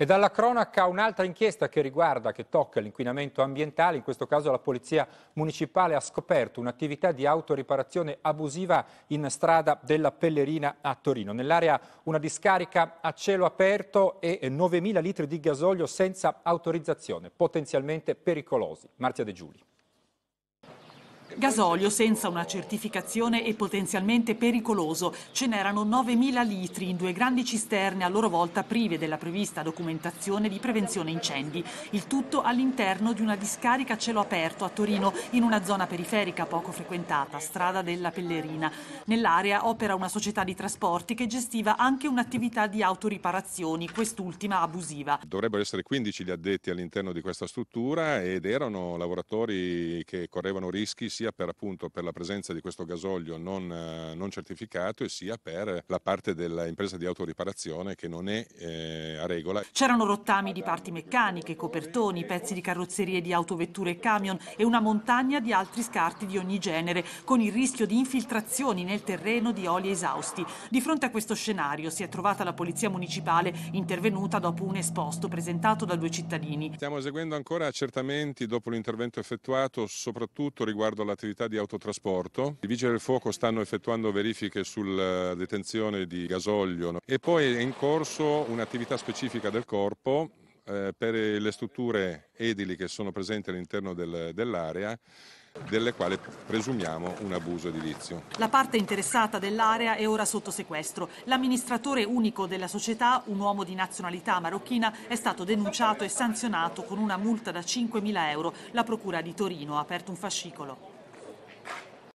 E dalla cronaca un'altra inchiesta che riguarda, che tocca l'inquinamento ambientale, in questo caso la Polizia Municipale ha scoperto un'attività di autoriparazione abusiva in strada della Pellerina a Torino. Nell'area una discarica a cielo aperto e 9.000 litri di gasolio senza autorizzazione, potenzialmente pericolosi. Marzia De Giuli. Gasolio senza una certificazione e potenzialmente pericoloso. Ce n'erano 9.000 litri in due grandi cisterne a loro volta prive della prevista documentazione di prevenzione incendi. Il tutto all'interno di una discarica a cielo aperto a Torino in una zona periferica poco frequentata, strada della Pellerina. Nell'area opera una società di trasporti che gestiva anche un'attività di autoriparazioni, quest'ultima abusiva. Dovrebbero essere 15 gli addetti all'interno di questa struttura ed erano lavoratori che correvano rischi sia sia per, appunto, per la presenza di questo gasolio non, eh, non, certificato e sia per la parte dell'impresa di autoriparazione che non è eh, a regola. C'erano rottami di parti meccaniche, copertoni, pezzi di carrozzerie di autovetture e camion e una montagna di altri scarti di ogni genere, con il rischio di infiltrazioni nel terreno di oli esausti. Di fronte a questo scenario si è trovata la polizia municipale intervenuta dopo un esposto presentato da due cittadini. Stiamo eseguendo ancora accertamenti dopo l'intervento effettuato soprattutto riguardo alla attività di autotrasporto. I vigili del fuoco stanno effettuando verifiche sulla detenzione di gasolio e poi è in corso un'attività specifica del corpo eh, per le strutture edili che sono presenti all'interno del, dell'area delle quali presumiamo un abuso edilizio. La parte interessata dell'area è ora sotto sequestro. L'amministratore unico della società, un uomo di nazionalità marocchina, è stato denunciato e sanzionato con una multa da 5.000 euro. La Procura di Torino ha aperto un fascicolo.